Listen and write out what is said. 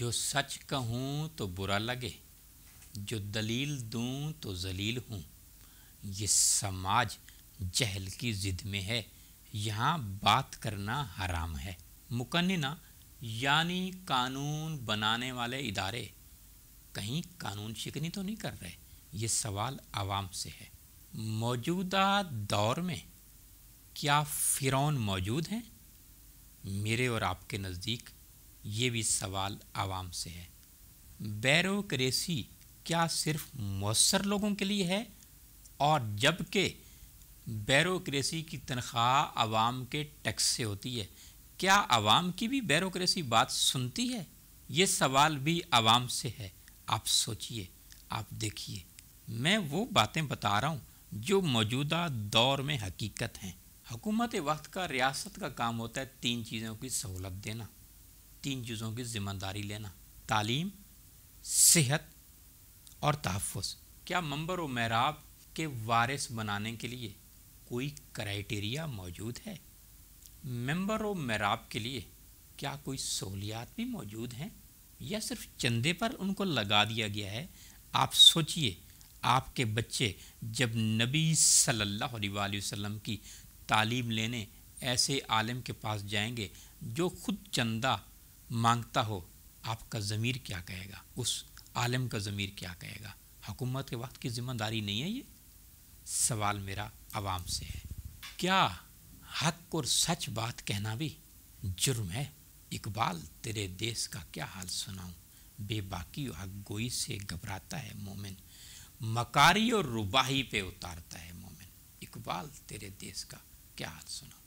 جو سچ کہوں تو برا لگے جو دلیل دوں تو ذلیل ہوں یہ سماج جہل کی ضد میں ہے یہاں بات کرنا حرام ہے مقننہ یعنی قانون بنانے والے ادارے کہیں قانون شکنی تو نہیں کر رہے یہ سوال عوام سے ہے موجودہ دور میں کیا فرعون موجود ہیں میرے اور آپ کے نزدیک یہ بھی سوال عوام سے ہے بیروکریسی کیا صرف مؤثر لوگوں کے لیے ہے اور جب کہ بیروکریسی کی تنخواہ عوام کے ٹیکس سے ہوتی ہے کیا عوام کی بھی بیروکریسی بات سنتی ہے یہ سوال بھی عوام سے ہے آپ سوچئے آپ دیکھیے میں وہ باتیں بتا رہا ہوں جو موجودہ دور میں حقیقت ہیں حکومت وقت کا ریاست کا کام ہوتا ہے تین چیزوں کی سہولت دینا تین چیزوں کی ذمہ داری لینا تعلیم صحت اور تحفظ کیا ممبر و محراب کے وارث بنانے کے لیے کوئی کرائٹیریا موجود ہے ممبر و محراب کے لیے کیا کوئی سہولیات بھی موجود ہیں یا صرف چندے پر ان کو لگا دیا گیا ہے آپ سوچئے آپ کے بچے جب نبی صلی اللہ علیہ وآلہ وسلم کی تعلیم لینے ایسے عالم کے پاس جائیں گے جو خود چندہ مانگتا ہو آپ کا ضمیر کیا کہے گا اس عالم کا ضمیر کیا کہے گا حکومت کے وقت کی ذمہ داری نہیں ہے یہ سوال میرا عوام سے ہے کیا حق اور سچ بات کہنا بھی جرم ہے اقبال تیرے دیس کا کیا حال سناؤں بے باکی و حق گوئی سے گھبراتا ہے مومن مکاری اور رباہی پہ اتارتا ہے مومن اقبال تیرے دیس کا کیا حال سناؤں